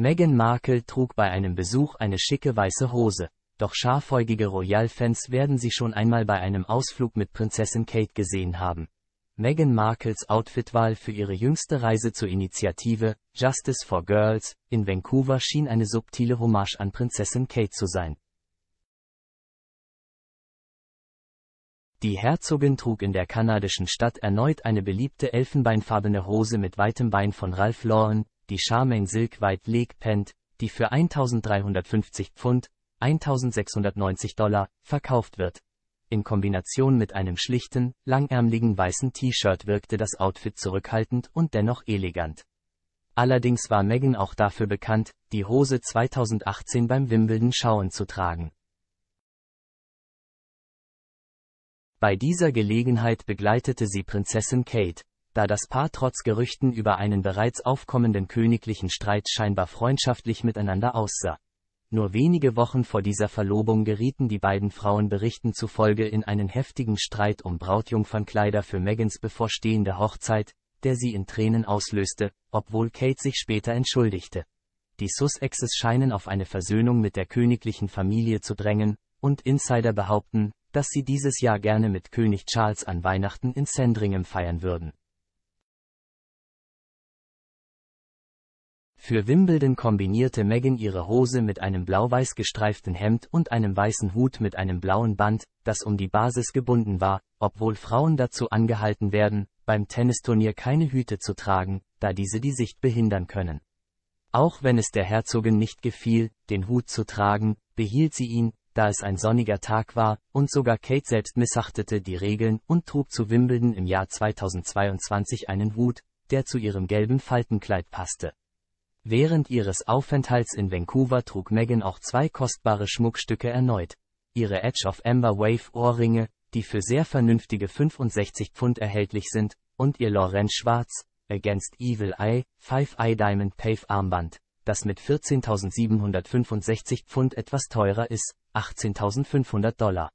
Meghan Markle trug bei einem Besuch eine schicke weiße Hose, doch scharfäugige Royal-Fans werden sie schon einmal bei einem Ausflug mit Prinzessin Kate gesehen haben. Meghan Markles Outfitwahl für ihre jüngste Reise zur Initiative Justice for Girls in Vancouver schien eine subtile Hommage an Prinzessin Kate zu sein. Die Herzogin trug in der kanadischen Stadt erneut eine beliebte elfenbeinfarbene Hose mit weitem Bein von Ralph Lauren, die Charmaine Silk White Lake Pant, die für 1350 Pfund, 1690 Dollar, verkauft wird. In Kombination mit einem schlichten, langärmligen weißen T-Shirt wirkte das Outfit zurückhaltend und dennoch elegant. Allerdings war Megan auch dafür bekannt, die Hose 2018 beim Wimbledon schauen zu tragen. Bei dieser Gelegenheit begleitete sie Prinzessin Kate, da das Paar trotz Gerüchten über einen bereits aufkommenden königlichen Streit scheinbar freundschaftlich miteinander aussah. Nur wenige Wochen vor dieser Verlobung gerieten die beiden Frauen Berichten zufolge in einen heftigen Streit um Brautjungfernkleider für Megans bevorstehende Hochzeit, der sie in Tränen auslöste, obwohl Kate sich später entschuldigte. Die Sussexes scheinen auf eine Versöhnung mit der königlichen Familie zu drängen, und Insider behaupten, dass sie dieses Jahr gerne mit König Charles an Weihnachten in Sandringham feiern würden. Für Wimbledon kombinierte Megan ihre Hose mit einem blau-weiß gestreiften Hemd und einem weißen Hut mit einem blauen Band, das um die Basis gebunden war, obwohl Frauen dazu angehalten werden, beim Tennisturnier keine Hüte zu tragen, da diese die Sicht behindern können. Auch wenn es der Herzogin nicht gefiel, den Hut zu tragen, behielt sie ihn, da es ein sonniger Tag war, und sogar Kate selbst missachtete die Regeln und trug zu Wimbledon im Jahr 2022 einen Hut, der zu ihrem gelben Faltenkleid passte. Während ihres Aufenthalts in Vancouver trug Megan auch zwei kostbare Schmuckstücke erneut. Ihre Edge of Amber Wave Ohrringe, die für sehr vernünftige 65 Pfund erhältlich sind, und ihr Lorenz Schwarz, Against Evil Eye, Five Eye Diamond Pave Armband, das mit 14.765 Pfund etwas teurer ist, 18.500 Dollar.